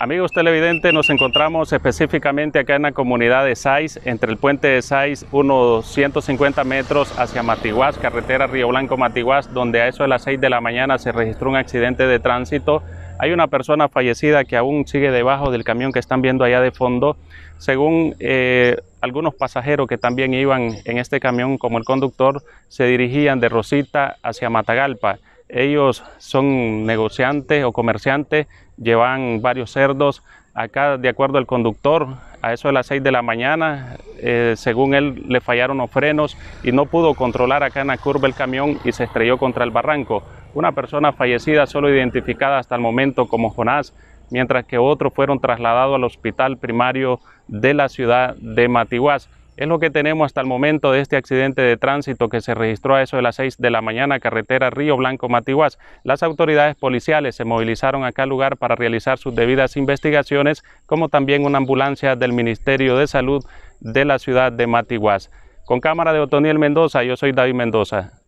Amigos televidentes, nos encontramos específicamente acá en la comunidad de Saiz, entre el puente de Saiz, unos 150 metros hacia Matiguás, carretera Río Blanco-Matiguás, donde a eso de las 6 de la mañana se registró un accidente de tránsito. Hay una persona fallecida que aún sigue debajo del camión que están viendo allá de fondo. Según eh, algunos pasajeros que también iban en este camión, como el conductor, se dirigían de Rosita hacia Matagalpa ellos son negociantes o comerciantes, llevan varios cerdos. Acá, de acuerdo al conductor, a eso de las 6 de la mañana, eh, según él, le fallaron los frenos y no pudo controlar acá en la curva el camión y se estrelló contra el barranco. Una persona fallecida, solo identificada hasta el momento como Jonás, mientras que otros fueron trasladados al hospital primario de la ciudad de Matiguas. Es lo que tenemos hasta el momento de este accidente de tránsito que se registró a eso de las 6 de la mañana, carretera Río Blanco Matiguas. Las autoridades policiales se movilizaron acá al lugar para realizar sus debidas investigaciones, como también una ambulancia del Ministerio de Salud de la ciudad de Matiguas. Con cámara de Otoniel Mendoza, yo soy David Mendoza.